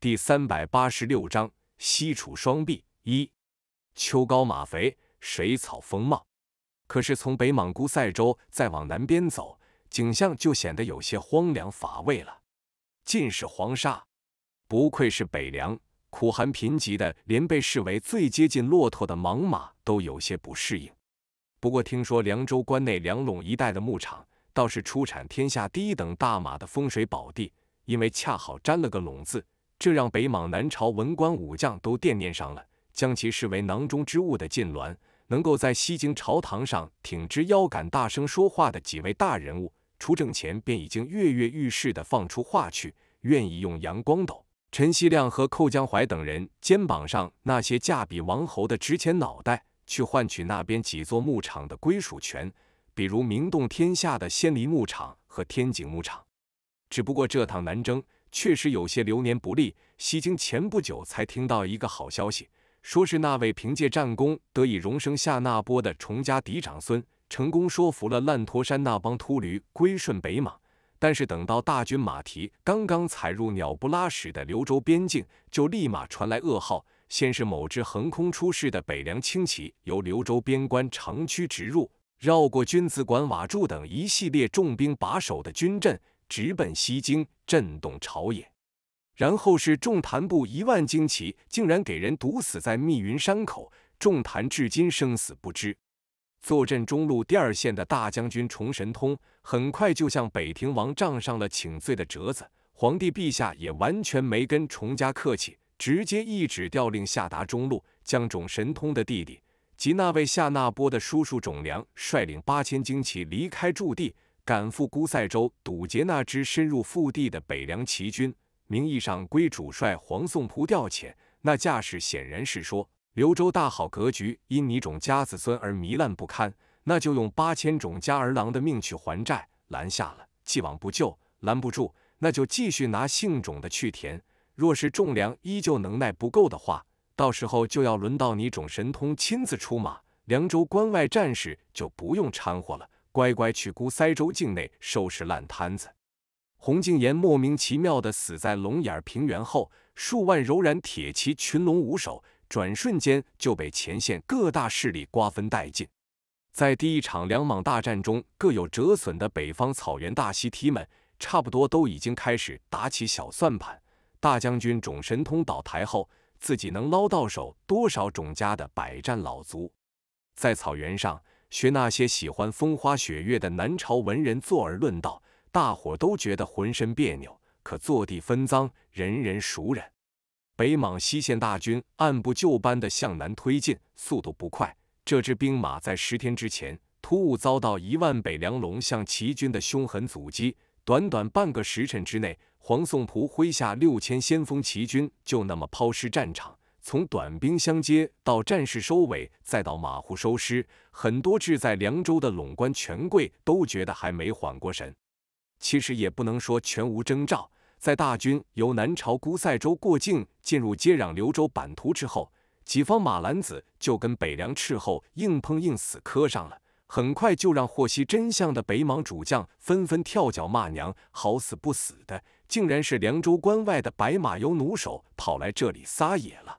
第三百八十六章西楚双璧一秋高马肥水草丰茂，可是从北莽孤塞州再往南边走，景象就显得有些荒凉乏味了，尽是黄沙。不愧是北凉，苦寒贫瘠的，连被视为最接近骆驼的莽马都有些不适应。不过听说凉州关内两陇一带的牧场，倒是出产天下第一等大马的风水宝地，因为恰好沾了个“陇”字。这让北莽南朝文官武将都惦念上了，将其视为囊中之物的晋峦，能够在西京朝堂上挺直腰杆大声说话的几位大人物，出政前便已经跃跃欲试地放出话去，愿意用杨光斗、陈希亮和寇江淮等人肩膀上那些价比王侯的值钱脑袋，去换取那边几座牧场的归属权，比如名动天下的仙黎牧场和天井牧场。只不过这趟南征。确实有些流年不利。西京前不久才听到一个好消息，说是那位凭借战功得以荣升夏那波的崇家嫡长孙，成功说服了烂陀山那帮秃驴归顺北莽。但是等到大军马蹄刚刚踩入鸟不拉屎的刘州边境，就立马传来噩耗：先是某支横空出世的北凉轻骑，由刘州边关长驱直入，绕过君子馆瓦柱等一系列重兵把守的军阵。直奔西京，震动朝野。然后是仲谭部一万精骑，竟然给人毒死在密云山口，仲谭至今生死不知。坐镇中路第二线的大将军崇神通，很快就向北庭王账上了请罪的折子。皇帝陛下也完全没跟崇家客气，直接一纸调令下达中路，将种神通的弟弟及那位夏那波的叔叔种良率领八千精骑离开驻地。赶赴姑塞州堵截那支深入腹地的北凉骑军，名义上归主帅黄宋璞调遣，那架势显然是说，刘州大好格局因你种家子孙而糜烂不堪，那就用八千种家儿郎的命去还债。拦下了，既往不咎；拦不住，那就继续拿姓种的去填。若是种粮依旧能耐不够的话，到时候就要轮到你种神通亲自出马，凉州关外战士就不用掺和了。乖乖去孤塞州境内收拾烂摊子。洪敬言莫名其妙的死在龙眼平原后，数万柔然铁骑群龙无首，转瞬间就被前线各大势力瓜分殆尽。在第一场两莽大战中各有折损的北方草原大西梯们，差不多都已经开始打起小算盘。大将军种神通倒台后，自己能捞到手多少种家的百战老卒？在草原上。学那些喜欢风花雪月的南朝文人坐而论道，大伙都觉得浑身别扭。可坐地分赃，人人熟人。北莽西线大军按部就班地向南推进，速度不快。这支兵马在十天之前突兀遭到一万北凉龙向齐军的凶狠阻击，短短半个时辰之内，黄宋蒲麾下六千先锋齐军就那么抛尸战场。从短兵相接到战事收尾，再到马虎收尸，很多志在凉州的陇关权贵都觉得还没缓过神。其实也不能说全无征兆，在大军由南朝姑塞州过境进入接壤刘州版图之后，几方马兰子就跟北凉斥候硬碰硬死磕上了，很快就让获悉真相的北莽主将纷纷跳脚骂娘，好死不死的，竟然是凉州关外的白马游弩手跑来这里撒野了。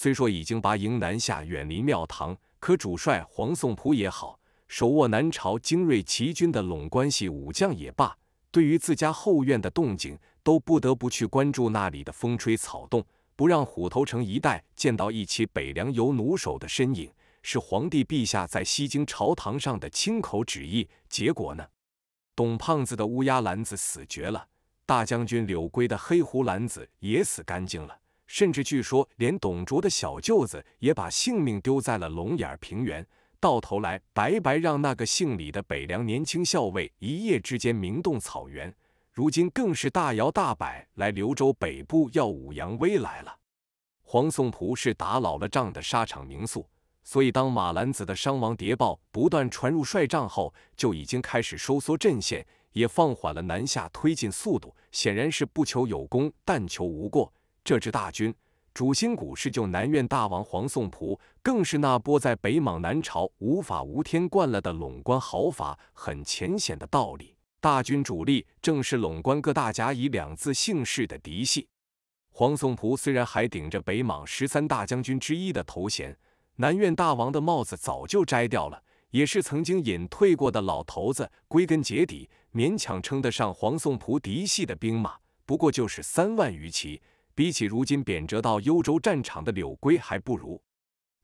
虽说已经拔营南下，远离庙堂，可主帅黄颂普也好，手握南朝精锐骑军的陇关系武将也罢，对于自家后院的动静，都不得不去关注那里的风吹草动，不让虎头城一带见到一起北凉游弩手的身影，是皇帝陛下在西京朝堂上的亲口旨意。结果呢，董胖子的乌鸦篮子死绝了，大将军柳归的黑狐篮子也死干净了。甚至据说，连董卓的小舅子也把性命丢在了龙眼平原，到头来白白让那个姓李的北凉年轻校尉一夜之间名动草原，如今更是大摇大摆来刘州北部耀武扬威来了。黄宋蒲是打老了仗的沙场名宿，所以当马兰子的伤亡谍报不断传入帅帐后，就已经开始收缩阵线，也放缓了南下推进速度，显然是不求有功，但求无过。这支大军主心骨是就南苑大王黄宋璞，更是那波在北莽南朝无法无天惯了的陇关豪法很浅显的道理。大军主力正是陇关各大甲乙两字姓氏的嫡系。黄宋璞虽然还顶着北莽十三大将军之一的头衔，南苑大王的帽子早就摘掉了，也是曾经隐退过的老头子。归根结底，勉强称得上黄宋璞嫡系的兵马，不过就是三万余骑。比起如今贬谪到幽州战场的柳龟还不如。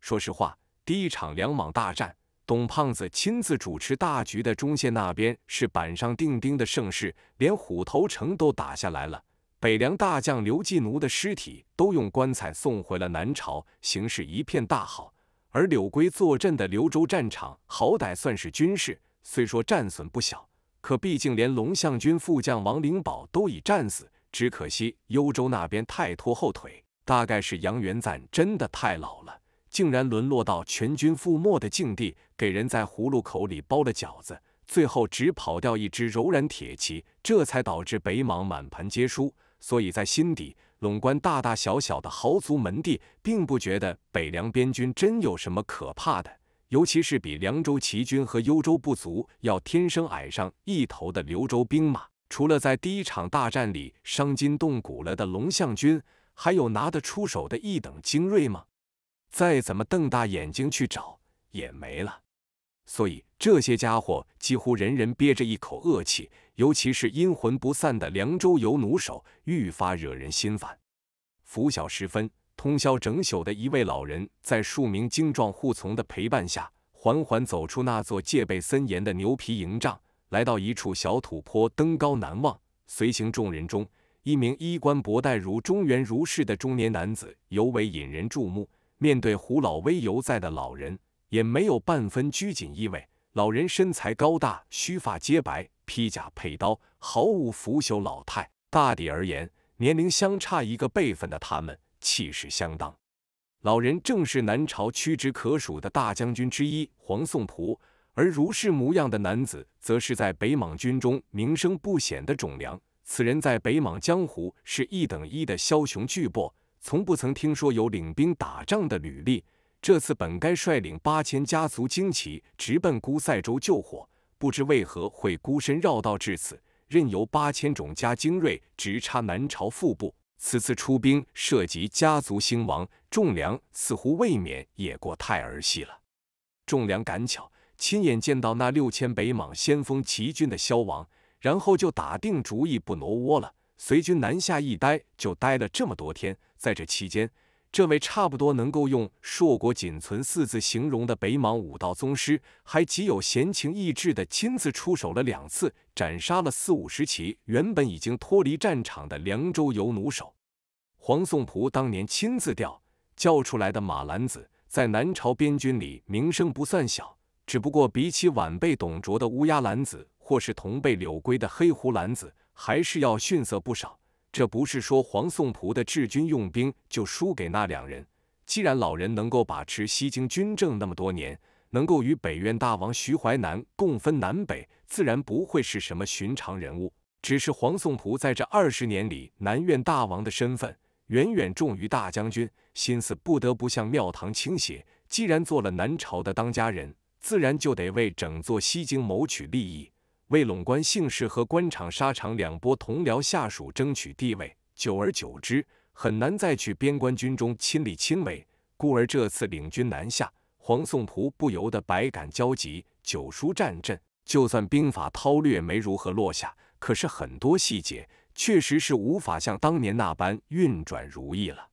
说实话，第一场两莽大战，董胖子亲自主持大局的中线那边是板上钉钉的盛世，连虎头城都打下来了，北凉大将刘季奴的尸体都用棺材送回了南朝，形势一片大好。而柳龟坐镇的刘州战场，好歹算是军事，虽说战损不小，可毕竟连龙象军副将王灵宝都已战死。只可惜幽州那边太拖后腿，大概是杨元赞真的太老了，竟然沦落到全军覆没的境地，给人在葫芦口里包了饺子，最后只跑掉一只柔然铁骑，这才导致北莽满盘皆输。所以在心底，陇关大大小小的豪族门第，并不觉得北凉边军真有什么可怕的，尤其是比凉州骑军和幽州部族要天生矮上一头的刘州兵马。除了在第一场大战里伤筋动骨了的龙象军，还有拿得出手的一等精锐吗？再怎么瞪大眼睛去找也没了。所以这些家伙几乎人人憋着一口恶气，尤其是阴魂不散的凉州游弩手，愈发惹人心烦。拂晓时分，通宵整宿的一位老人，在数名精壮护从的陪伴下，缓缓走出那座戒备森严的牛皮营帐。来到一处小土坡，登高难忘。随行众人中，一名衣冠博带、如中原儒士的中年男子尤为引人注目。面对胡老威犹在的老人，也没有半分拘谨意味。老人身材高大，须发皆白，披甲佩刀，毫无腐朽老态。大抵而言，年龄相差一个辈分的他们，气势相当。老人正是南朝屈指可数的大将军之一——黄颂璞。而如是模样的男子，则是在北莽军中名声不显的种良。此人在北莽江湖是一等一的枭雄巨擘，从不曾听说有领兵打仗的履历。这次本该率领八千家族精骑直奔孤塞州救火，不知为何会孤身绕道至此，任由八千种家精锐直插南朝腹部。此次出兵涉及家族兴亡，种良似乎未免也过太儿戏了。种良赶巧。亲眼见到那六千北莽先锋骑军的消亡，然后就打定主意不挪窝了。随军南下一待，就待了这么多天。在这期间，这位差不多能够用“硕果仅存”四字形容的北莽武道宗师，还极有闲情逸致的亲自出手了两次，斩杀了四五十骑原本已经脱离战场的凉州游弩手。黄宋璞当年亲自调教出来的马兰子，在南朝边军里名声不算小。只不过比起晚辈董卓的乌鸦蓝子，或是同辈柳圭的黑狐蓝子，还是要逊色不少。这不是说黄宋仆的治军用兵就输给那两人。既然老人能够把持西京军政那么多年，能够与北院大王徐淮南共分南北，自然不会是什么寻常人物。只是黄宋仆在这二十年里，南院大王的身份远远重于大将军，心思不得不向庙堂倾斜。既然做了南朝的当家人。自然就得为整座西京谋取利益，为陇关姓氏和官场沙场两波同僚下属争取地位。久而久之，很难再去边关军中亲力亲为。故而这次领军南下，黄宋蒲不由得百感交集。久疏战阵，就算兵法韬略没如何落下，可是很多细节确实是无法像当年那般运转如意了。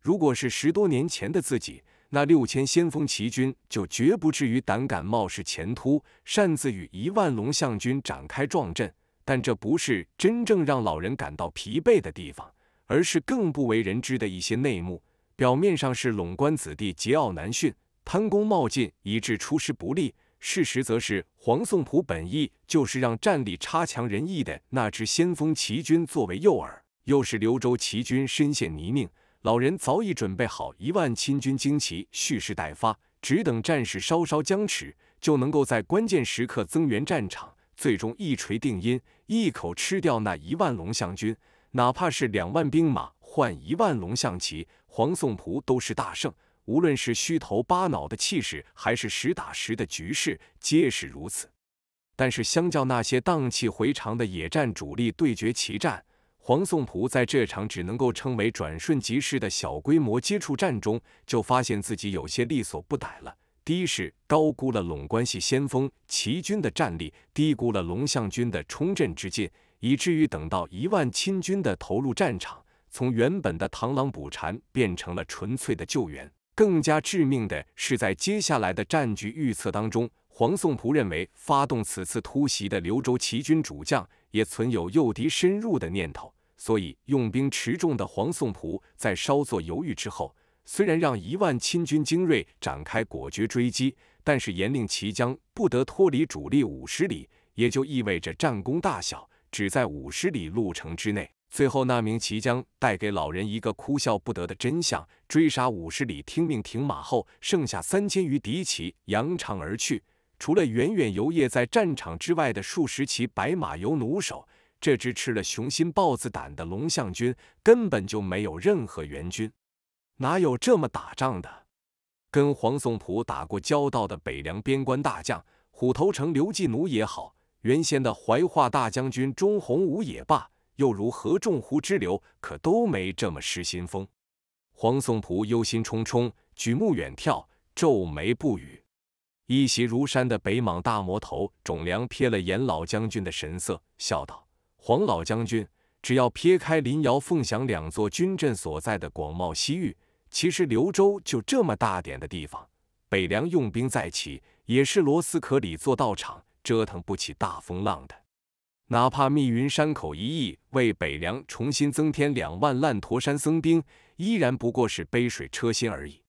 如果是十多年前的自己。那六千先锋骑军就绝不至于胆敢冒失前突，擅自与一万龙象军展开撞阵。但这不是真正让老人感到疲惫的地方，而是更不为人知的一些内幕。表面上是陇关子弟桀骜难驯、贪功冒进，以致出师不利；事实则是黄宋普本意就是让战力差强人意的那支先锋骑军作为诱饵，诱使刘州骑军深陷泥泞。老人早已准备好一万亲军旌旗，蓄势待发，只等战事稍稍僵持，就能够在关键时刻增援战场，最终一锤定音，一口吃掉那一万龙象军。哪怕是两万兵马换一万龙象旗，黄宋仆都是大胜。无论是虚头巴脑的气势，还是实打实的局势，皆是如此。但是相较那些荡气回肠的野战主力对决，旗战。黄颂蒲在这场只能够称为转瞬即逝的小规模接触战中，就发现自己有些力所不逮了。第一是高估了陇关系先锋齐军的战力，低估了龙象军的冲阵之劲，以至于等到一万亲军的投入战场，从原本的螳螂捕蝉变成了纯粹的救援。更加致命的是，在接下来的战局预测当中，黄颂蒲认为发动此次突袭的刘州齐军主将。也存有诱敌深入的念头，所以用兵持重的黄宋普在稍作犹豫之后，虽然让一万亲军精锐展开果决追击，但是严令其将不得脱离主力五十里，也就意味着战功大小只在五十里路程之内。最后，那名骑将带给老人一个哭笑不得的真相：追杀五十里，听命停马后，剩下三千余敌骑扬长而去。除了远远游曳在战场之外的数十骑白马游弩手，这支吃了雄心豹子胆的龙象军根本就没有任何援军，哪有这么打仗的？跟黄宋普打过交道的北凉边关大将虎头城刘季奴也好，原先的怀化大将军钟洪武也罢，又如何仲湖之流，可都没这么失心疯。黄宋普忧心忡忡，举目远眺，皱眉不语。一袭如山的北莽大魔头种良瞥了眼老将军的神色，笑道：“黄老将军，只要撇开林瑶、凤翔两座军镇所在的广袤西域，其实刘州就这么大点的地方。北凉用兵再起，也是罗斯可里做道场，折腾不起大风浪的。哪怕密云山口一役为北凉重新增添两万烂陀山僧兵，依然不过是杯水车薪而已。”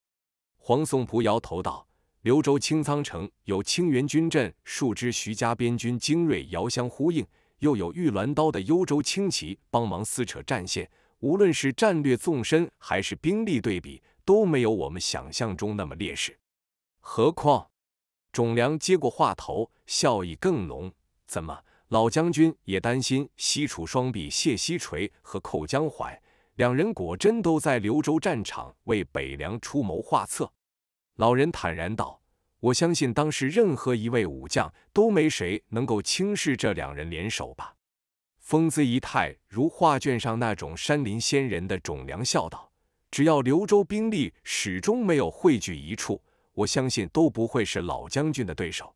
黄宋蒲摇头道。刘州青苍城有青原军镇数支徐家边军精锐遥相呼应，又有玉鸾刀的幽州轻骑帮忙撕扯战线。无论是战略纵深还是兵力对比，都没有我们想象中那么劣势。何况，种粮接过话头，笑意更浓：“怎么，老将军也担心西楚双臂谢西垂和寇江淮两人果真都在刘州战场为北凉出谋划策？”老人坦然道：“我相信当时任何一位武将都没谁能够轻视这两人联手吧。”风姿仪态如画卷上那种山林仙人的种良笑道：“只要刘州兵力始终没有汇聚一处，我相信都不会是老将军的对手。”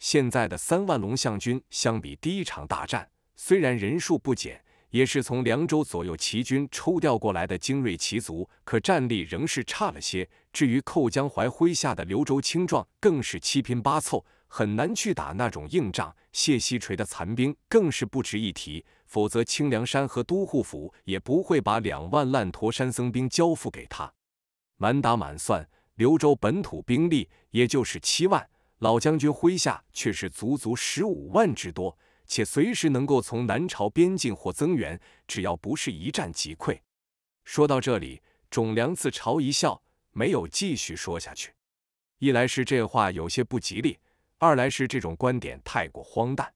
现在的三万龙象军相比第一场大战，虽然人数不减。也是从凉州左右骑军抽调过来的精锐骑卒，可战力仍是差了些。至于寇江淮麾下的刘州青壮，更是七拼八凑，很难去打那种硬仗。谢西垂的残兵更是不值一提。否则，清凉山和都护府也不会把两万烂陀山僧兵交付给他。满打满算，刘州本土兵力也就是七万，老将军麾下却是足足十五万之多。且随时能够从南朝边境或增援，只要不是一战即溃。说到这里，种良自嘲一笑，没有继续说下去。一来是这话有些不吉利，二来是这种观点太过荒诞。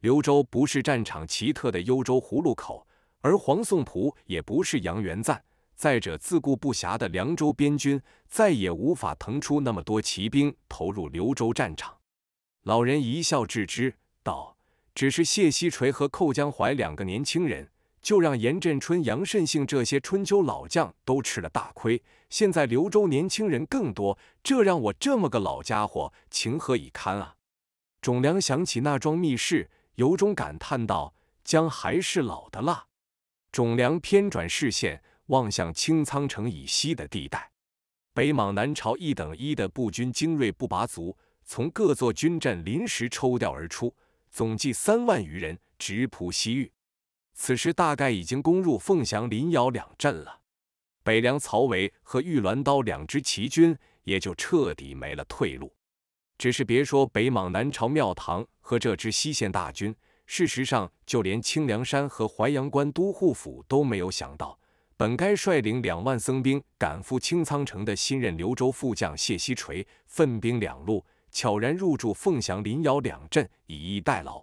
刘州不是战场奇特的幽州葫芦口，而黄宋蒲也不是杨元赞。再者，自顾不暇的凉州边军再也无法腾出那么多骑兵投入刘州战场。老人一笑置之，道。只是谢西锤和寇江淮两个年轻人，就让严振春、杨慎性这些春秋老将都吃了大亏。现在刘州年轻人更多，这让我这么个老家伙情何以堪啊！种良想起那桩密事，由衷感叹道：“姜还是老的辣。”种良偏转视线，望向清苍城以西的地带。北莽南朝一等一的步军精锐不拔足，从各座军镇临时抽调而出。总计三万余人直扑西域，此时大概已经攻入凤翔、临洮两镇了。北凉曹伟和玉鸾刀两支骑军也就彻底没了退路。只是别说北莽南朝庙堂和这支西线大军，事实上就连清凉山和淮阳关都护府都没有想到，本该率领两万僧兵赶赴清仓城的新任刘州副将谢西垂，分兵两路。悄然入驻凤翔、临洮两镇，以逸待劳。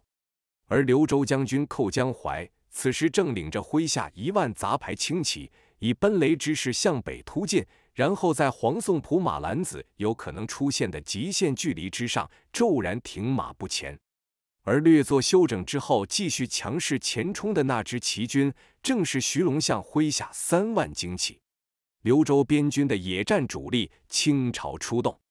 而刘州将军寇江淮此时正领着麾下一万杂牌轻骑，以奔雷之势向北突进，然后在黄宋普马兰子有可能出现的极限距离之上骤然停马不前。而略作休整之后继续强势前冲的那支骑军，正是徐龙象麾下三万精骑，刘州边军的野战主力倾巢出动。